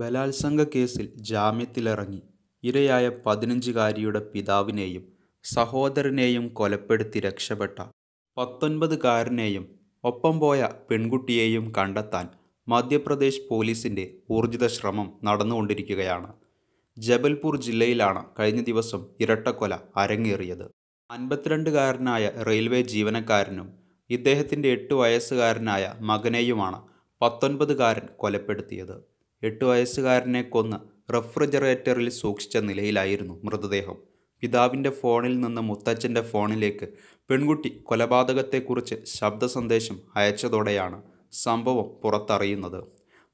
ബലാത്സംഗ കേസിൽ ജാമ്യത്തിലിറങ്ങി ഇരയായ പതിനഞ്ചുകാരിയുടെ പിതാവിനെയും സഹോദരനെയും കൊലപ്പെടുത്തി രക്ഷപ്പെട്ട പത്തൊൻപതുകാരനെയും ഒപ്പം പോയ പെൺകുട്ടിയെയും കണ്ടെത്താൻ മധ്യപ്രദേശ് പോലീസിൻ്റെ ഊർജിത ശ്രമം നടന്നുകൊണ്ടിരിക്കുകയാണ് ജബൽപൂർ ജില്ലയിലാണ് കഴിഞ്ഞ ദിവസം ഇരട്ടക്കൊല അരങ്ങേറിയത് അൻപത്തിരണ്ടുകാരനായ റെയിൽവേ ജീവനക്കാരനും ഇദ്ദേഹത്തിൻ്റെ എട്ട് വയസ്സുകാരനായ മകനെയുമാണ് പത്തൊൻപതുകാരൻ കൊലപ്പെടുത്തിയത് എട്ട് വയസ്സുകാരനെ കൊന്ന് റെഫ്രിജറേറ്ററിൽ സൂക്ഷിച്ച നിലയിലായിരുന്നു മൃതദേഹം പിതാവിൻ്റെ ഫോണിൽ നിന്ന് മുത്തച്ഛൻ്റെ ഫോണിലേക്ക് പെൺകുട്ടി കൊലപാതകത്തെക്കുറിച്ച് ശബ്ദ സന്ദേശം അയച്ചതോടെയാണ് സംഭവം പുറത്തറിയുന്നത്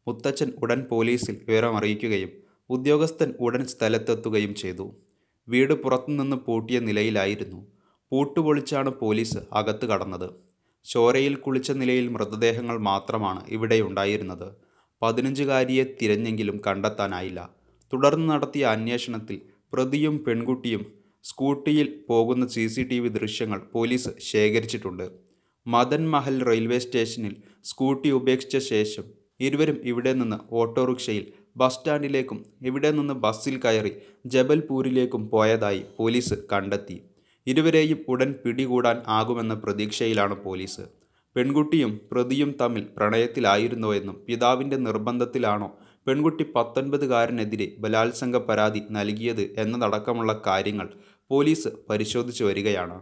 മുത്തച്ഛൻ ഉടൻ പോലീസിൽ വിവരമറിയിക്കുകയും ഉദ്യോഗസ്ഥൻ ഉടൻ സ്ഥലത്തെത്തുകയും ചെയ്തു വീട് പുറത്തുനിന്ന് പൂട്ടിയ നിലയിലായിരുന്നു പൂട്ടുപൊളിച്ചാണ് പോലീസ് അകത്ത് കടന്നത് ചോരയിൽ കുളിച്ച നിലയിൽ മൃതദേഹങ്ങൾ മാത്രമാണ് ഇവിടെയുണ്ടായിരുന്നത് പതിനഞ്ചുകാരിയെ തിരഞ്ഞെങ്കിലും കണ്ടെത്താനായില്ല തുടർന്ന് നടത്തിയ അന്വേഷണത്തിൽ പ്രതിയും പെൺകുട്ടിയും സ്കൂട്ടിയിൽ പോകുന്ന സി സി ടി വി ദൃശ്യങ്ങൾ പോലീസ് ശേഖരിച്ചിട്ടുണ്ട് മദൻ മഹൽ റെയിൽവേ സ്റ്റേഷനിൽ സ്കൂട്ടി ഉപേക്ഷിച്ച ശേഷം ഇരുവരും ഇവിടെ നിന്ന് ഓട്ടോറിക്ഷയിൽ ബസ് സ്റ്റാൻഡിലേക്കും ഇവിടെ നിന്ന് ബസ്സിൽ കയറി ജബൽപൂരിലേക്കും പോയതായി പോലീസ് കണ്ടെത്തി ഇരുവരെയും ഉടൻ പിടികൂടാൻ ആകുമെന്ന പ്രതീക്ഷയിലാണ് പോലീസ് പെൺകുട്ടിയും പ്രതിയും തമ്മിൽ പ്രണയത്തിലായിരുന്നോ എന്നും പിതാവിൻ്റെ നിർബന്ധത്തിലാണോ പെൺകുട്ടി പത്തൊൻപതുകാരനെതിരെ ബലാത്സംഗ പരാതി നൽകിയത് എന്നതടക്കമുള്ള കാര്യങ്ങൾ പോലീസ് പരിശോധിച്ചു വരികയാണ്